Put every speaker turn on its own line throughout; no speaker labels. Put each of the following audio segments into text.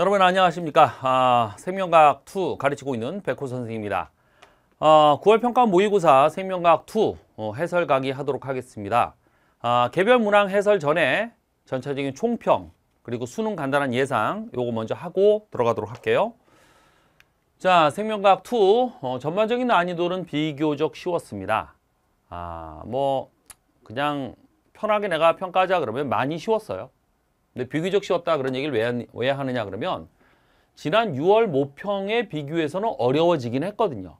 여러분 안녕하십니까 아, 생명과학2 가르치고 있는 백호 선생입니다 아, 어, 9월 평가 모의고사 생명과학2 어, 해설 강의 하도록 하겠습니다 아, 개별 문항 해설 전에 전체적인 총평 그리고 수능 간단한 예상 요거 먼저 하고 들어가도록 할게요 자 생명과학2 어, 전반적인 난이도는 비교적 쉬웠습니다 아뭐 그냥 편하게 내가 평가하자 그러면 많이 쉬웠어요 근데 비교적 쉬웠다 그런 얘기를 왜, 왜 하느냐 그러면 지난 6월 모평에 비교해서는 어려워지긴 했거든요.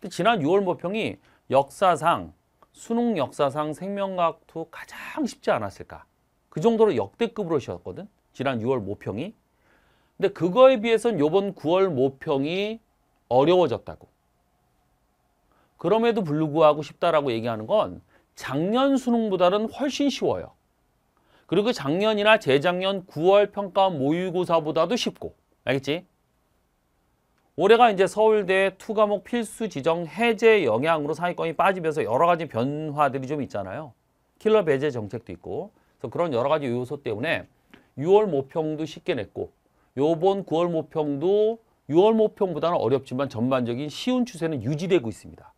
근데 지난 6월 모평이 역사상 수능 역사상 생명과학투 가장 쉽지 않았을까. 그 정도로 역대급으로 쉬웠거든. 지난 6월 모평이. 근데 그거에 비해서는 요번 9월 모평이 어려워졌다고. 그럼에도 불구하고 쉽다라고 얘기하는 건 작년 수능보다는 훨씬 쉬워요. 그리고 작년이나 재작년 9월 평가 모의고사보다도 쉽고 알겠지? 올해가 이제 서울대 투과목 필수 지정 해제 영향으로 상위권이 빠지면서 여러 가지 변화들이 좀 있잖아요. 킬러 배제 정책도 있고 그래서 그런 여러 가지 요소 때문에 6월 모평도 쉽게 냈고 요번 9월 모평도 6월 모평보다는 어렵지만 전반적인 쉬운 추세는 유지되고 있습니다.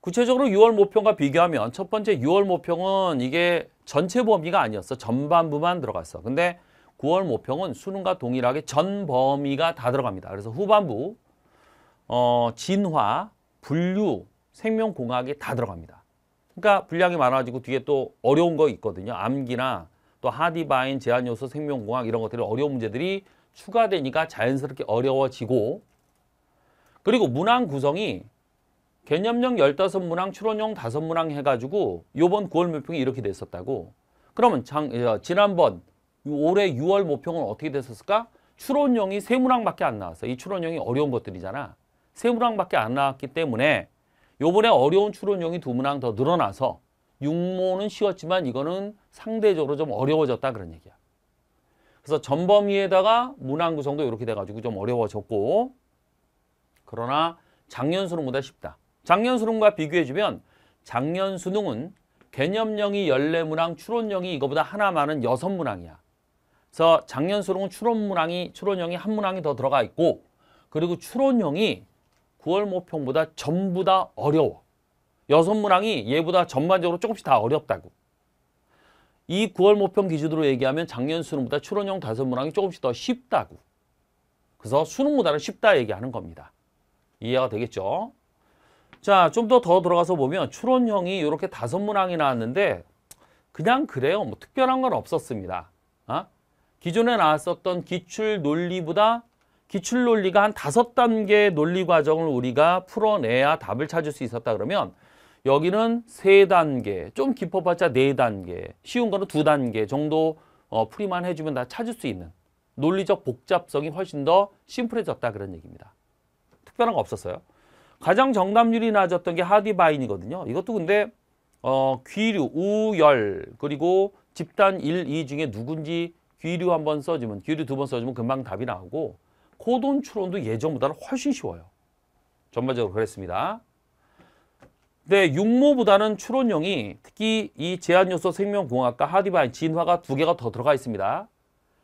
구체적으로 6월 모평과 비교하면 첫 번째 6월 모평은 이게 전체 범위가 아니었어. 전반부만 들어갔어. 근데 9월 모평은 수능과 동일하게 전 범위가 다 들어갑니다. 그래서 후반부, 어, 진화, 분류, 생명공학이 다 들어갑니다. 그러니까 분량이 많아지고 뒤에 또 어려운 거 있거든요. 암기나 또 하디바인, 제한요소, 생명공학 이런 것들이 어려운 문제들이 추가되니까 자연스럽게 어려워지고 그리고 문항 구성이 개념형 15문항, 추론형 5문항 해가지고 요번 9월 물평이 이렇게 됐었다고. 그러면 장, 어, 지난번 올해 6월 모평은 어떻게 됐었을까? 추론형이 세 문항밖에 안 나왔어. 이 추론형이 어려운 것들이잖아. 세 문항밖에 안 나왔기 때문에 요번에 어려운 추론형이 두 문항 더 늘어나서 육모는 쉬웠지만 이거는 상대적으로 좀 어려워졌다 그런 얘기야. 그래서 전범위에다가 문항 구성도 이렇게 돼가지고 좀 어려워졌고 그러나 작년 수능보다 쉽다. 작년 수능과 비교해주면 작년 수능은 개념형이 14문항, 추론형이 이거보다 하나 많은 6문항이야. 그래서 작년 수능은 추론문항이, 추론형이 한 문항이 더 들어가 있고 그리고 추론형이 9월 모평보다 전부 다 어려워. 여섯 문항이 얘보다 전반적으로 조금씩 다 어렵다고. 이 9월 모평 기준으로 얘기하면 작년 수능보다 추론형 다섯 문항이 조금씩 더 쉽다고. 그래서 수능보다는 쉽다 얘기하는 겁니다. 이해가 되겠죠? 자, 좀 더 더 들어가서 보면 추론형이 이렇게 다섯 문항이 나왔는데 그냥 그래요. 뭐 특별한 건 없었습니다. 어? 기존에 나왔었던 기출 논리보다 기출 논리가 한 다섯 단계 논리 과정을 우리가 풀어내야 답을 찾을 수 있었다 그러면 여기는 세단계좀 깊어봤자 네단계 쉬운 거는 두단계 정도 어, 풀이만 해주면 다 찾을 수 있는 논리적 복잡성이 훨씬 더 심플해졌다 그런 얘기입니다. 특별한 거 없었어요. 가장 정답률이 낮았던 게 하디바인이거든요. 이것도 근데 어, 귀류, 우열, 그리고 집단 1, 2 중에 누군지 귀류 한 번 써주면, 귀류 두 번 써주면 금방 답이 나오고 코돈 추론도 예전보다 훨씬 쉬워요. 전반적으로 그랬습니다. 근데 네, 육모보다는 추론형이 특히 이 제한요소 생명공학과 하디바인 진화가 두 개가 더 들어가 있습니다.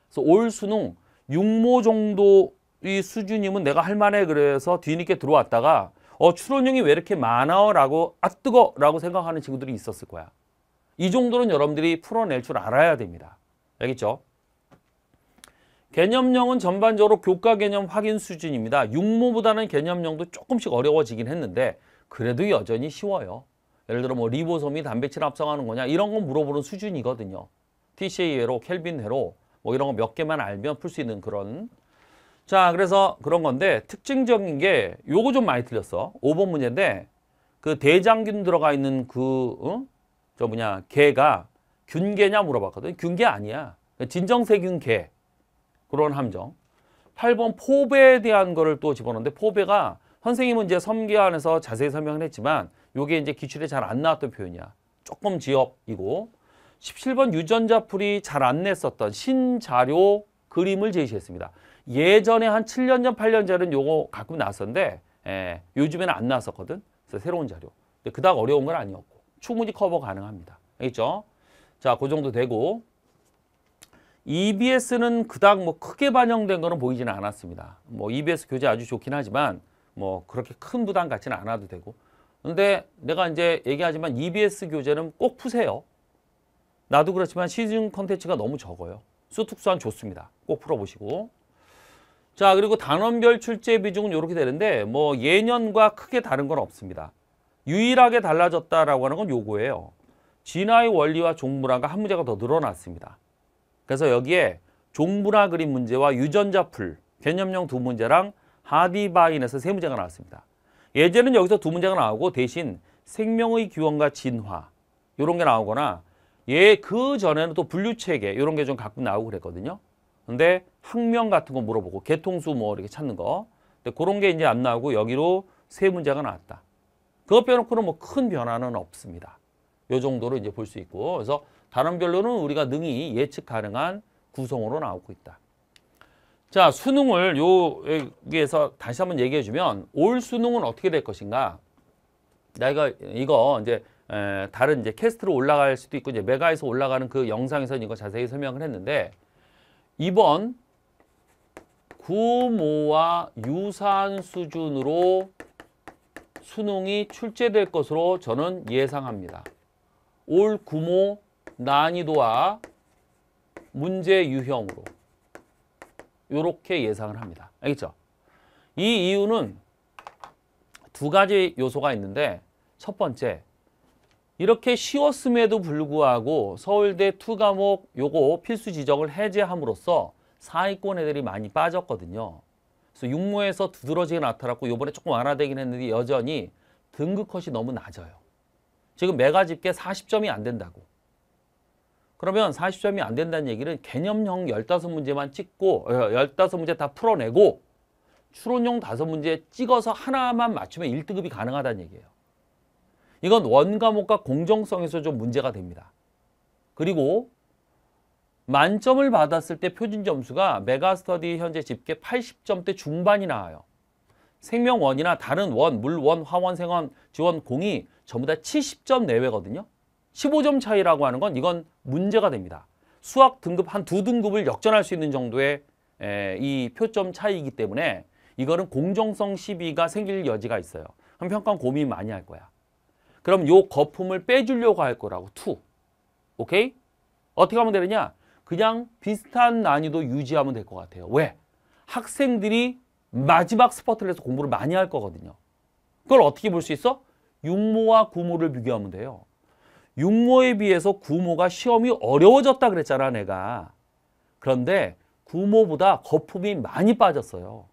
그래서 올 수능 육모 정도 의 수준이면 내가 할 만해 그래서 뒤늦게 들어왔다가 어출원형이왜 이렇게 많아라고 아 뜨거라고 생각하는 친구들이 있었을 거야. 이 정도는 여러분들이 풀어낼 줄 알아야 됩니다. 알겠죠? 개념형은 전반적으로 교과 개념 확인 수준입니다. 육모보다는 개념형도 조금씩 어려워지긴 했는데 그래도 여전히 쉬워요. 예를 들어 뭐 리보솜이 단백질 합성하는 거냐 이런 건 물어보는 수준이거든요. TCA로 켈빈회로 뭐 이런 거 몇 개만 알면 풀 수 있는 그런 자, 그래서 그런 건데 특징적인 게 요거 좀 많이 틀렸어. 5번 문제인데 그 대장균 들어가 있는 그, 응? 어? 저 뭐냐, 개가 균개냐 물어봤거든. 균개 아니야. 그러니까 진정세균 개. 그런 함정. 8번 포배에 대한 거를 또 집어넣는데 포배가 선생님은 이제 섬기안에서 자세히 설명을 했지만 요게 이제 기출에 잘 안 나왔던 표현이야. 조금 지엽이고 17번 유전자 풀이 잘 안 냈었던 신자료 그림을 제시했습니다. 예전에 한 7년 전, 8년 전에는 요거 가끔 나왔었는데 예, 요즘에는 안 나왔었거든. 그래서 새로운 자료. 근데 그닥 어려운 건 아니었고 충분히 커버 가능합니다. 알겠죠? 자, 그 정도 되고 EBS는 그닥 뭐 크게 반영된 거는 보이지는 않았습니다. 뭐 EBS 교재 아주 좋긴 하지만 뭐 그렇게 큰 부담 갖지는 않아도 되고 근데 내가 이제 얘기하지만 EBS 교재는 꼭 푸세요. 나도 그렇지만 시즌 컨텐츠가 너무 적어요. 수특수한 좋습니다. 꼭 풀어보시고. 자, 그리고 단원별 출제 비중은 이렇게 되는데 뭐 예년과 크게 다른 건 없습니다. 유일하게 달라졌다라고 하는 건 요거예요. 진화의 원리와 종문화가 한 문제가 더 늘어났습니다. 그래서 여기에 종문화 그림 문제와 유전자 풀, 개념형 두 문제랑 하디바인에서 세 문제가 나왔습니다. 예제는 여기서 두 문제가 나오고 대신 생명의 기원과 진화 이런 게 나오거나 예, 그 전에는 또 분류체계 이런 게 좀 가끔 나오고 그랬거든요. 근데 학명 같은 거 물어보고 개통수 뭐 이렇게 찾는 거. 근데 그런 게 이제 안 나오고 여기로 세 문제가 나왔다. 그것 빼놓고는 뭐 큰 변화는 없습니다. 요 정도로 이제 볼 수 있고 그래서 단원별로는 우리가 능히 예측 가능한 구성으로 나오고 있다. 자 수능을 요여기에서 다시 한번 얘기해 주면 올 수능은 어떻게 될 것인가? 나 이거 이거 이제 에, 다른 이제 캐스트로 올라갈 수도 있고 이제 메가에서 올라가는 그 영상에서는 이거 자세히 설명을 했는데 이번 구모와 유사한 수준으로 수능이 출제될 것으로 저는 예상합니다. 올 구모 난이도와 문제 유형으로 이렇게 예상을 합니다. 알겠죠? 이 이유는 두 가지 요소가 있는데 첫 번째 이렇게 쉬웠음에도 불구하고 서울대 투 과목 요거 필수 지적을 해제함으로써 4위권 애들이 많이 빠졌거든요. 그래서 육모에서 두드러지게 나타났고 요번에 조금 완화되긴 했는데 여전히 등급 컷이 너무 낮아요. 지금 메가 집계 40점이 안 된다고. 그러면 40점이 안 된다는 얘기는 개념형 15문제만 찍고 15문제 어, 다 풀어내고 추론형 5문제 찍어서 하나만 맞추면 1등급이 가능하다는 얘기예요. 이건 원과목과 공정성에서 좀 문제가 됩니다. 그리고 만점을 받았을 때 표준 점수가 메가스터디 현재 집계 80점대 중반이 나와요. 생명원이나 다른 원, 물원, 화원, 생원, 지원, 공이 전부 다 70점 내외거든요. 15점 차이라고 하는 건 이건 문제가 됩니다. 수학 등급 한 두 등급을 역전할 수 있는 정도의 에, 이 표점 차이이기 때문에 이거는 공정성 시비가 생길 여지가 있어요. 그럼 평가원 고민 많이 할 거야. 그럼 요 거품을 빼주려고 할 거라고 투. 오케이? 어떻게 하면 되느냐? 그냥 비슷한 난이도 유지하면 될 것 같아요. 왜? 학생들이 마지막 스퍼트를 해서 공부를 많이 할 거거든요. 그걸 어떻게 볼 수 있어? 육모와 구모를 비교하면 돼요. 육모에 비해서 구모가 시험이 어려워졌다 그랬잖아 내가. 그런데 구모보다 거품이 많이 빠졌어요.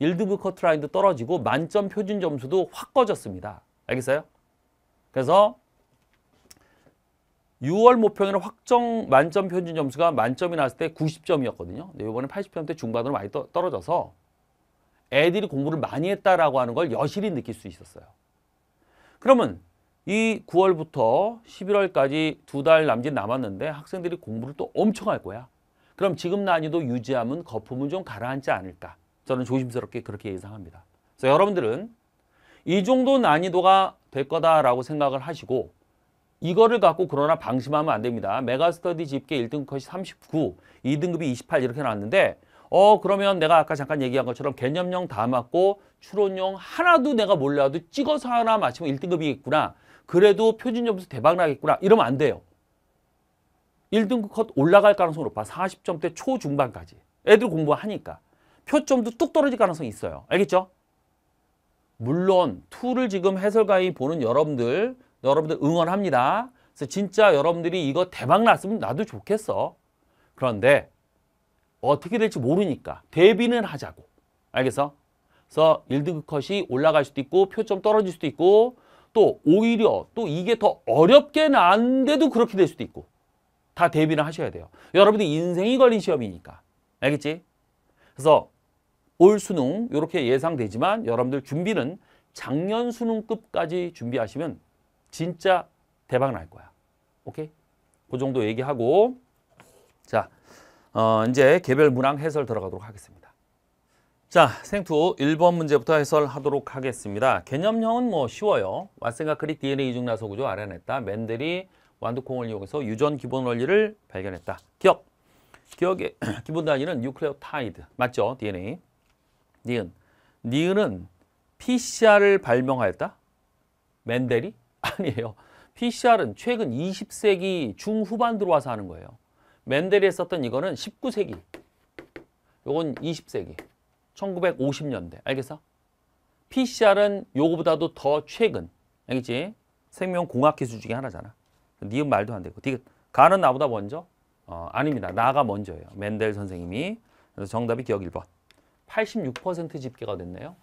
1등급 커트라인도 떨어지고 만점 표준 점수도 확 꺼졌습니다. 알겠어요? 그래서 6월 모평에는 확정 만점 표준 점수가 만점이 나왔을 때 90점이었거든요. 근데 이번에 8 0점때 중반으로 많이 떠, 떨어져서 애들이 공부를 많이 했다라고 하는 걸 여실히 느낄 수 있었어요. 그러면 이 9월부터 11월까지 두 달 남짓 남았는데 학생들이 공부를 또 엄청 할 거야. 그럼 지금 난이도 유지하면 거품은 좀 가라앉지 않을까. 저는 조심스럽게 그렇게 예상합니다. 그래서 여러분들은 이 정도 난이도가 될 거다라고 생각을 하시고 이거를 갖고 그러나 방심하면 안 됩니다. 메가스터디 집계 1등 컷이 39, 2등급이 28 이렇게 나왔는데 어 그러면 내가 아까 잠깐 얘기한 것처럼 개념형 다 맞고 추론용 하나도 내가 몰라도 찍어서 하나 맞히면 1등급이겠구나. 그래도 표준점수 대박 나겠구나. 이러면 안 돼요. 1등급 컷 올라갈 가능성이 높아. 40점대 초중반까지. 애들 공부하니까. 표점도 뚝 떨어질 가능성이 있어요. 알겠죠? 물론 툴을 지금 해설가이 보는 여러분들 여러분들 응원합니다. 그래서 진짜 여러분들이 이거 대박 났으면 나도 좋겠어. 그런데 어떻게 될지 모르니까 대비는 하자고. 알겠어? 그래서 1등급 컷이 올라갈 수도 있고 표점 떨어질 수도 있고 또 오히려 또 이게 더 어렵게 난데도 그렇게 될 수도 있고 다 대비를 하셔야 돼요. 여러분들 인생이 걸린 시험이니까. 알겠지? 그래서 올 수능 이렇게 예상되지만 여러분들 준비는 작년 수능급까지 준비하시면 진짜 대박 날 거야. 오케이? 그 정도 얘기하고 자 어, 이제 개별 문항 해설 들어가도록 하겠습니다. 자, 생투 1번 문제부터 해설하도록 하겠습니다. 개념형은 뭐 쉬워요. 왓슨과 크릭 DNA 이중 나서 구조 알아냈다. 맨델이 완두콩을 이용해서 유전 기본 원리를 발견했다. 기억. 기억의 기본 단위는 뉴클레오타이드. 맞죠? DNA. 니은. 니은은 PCR을 발명하였다? 맨델이? 아니에요. PCR은 최근 20세기 중후반 들어와서 하는 거예요. 맨델이 썼던 이거는 19세기. 요건 20세기. 1950년대. 알겠어? PCR은 요거보다도 더 최근. 알겠지? 생명공학 기술 중에 하나잖아. 니은 말도 안 되고. 디귿. 가는 나보다 먼저? 어, 아닙니다. 나가 먼저예요. 맨델 선생님이. 그래서 정답이 기억 1번. 86% 집계가 됐네요.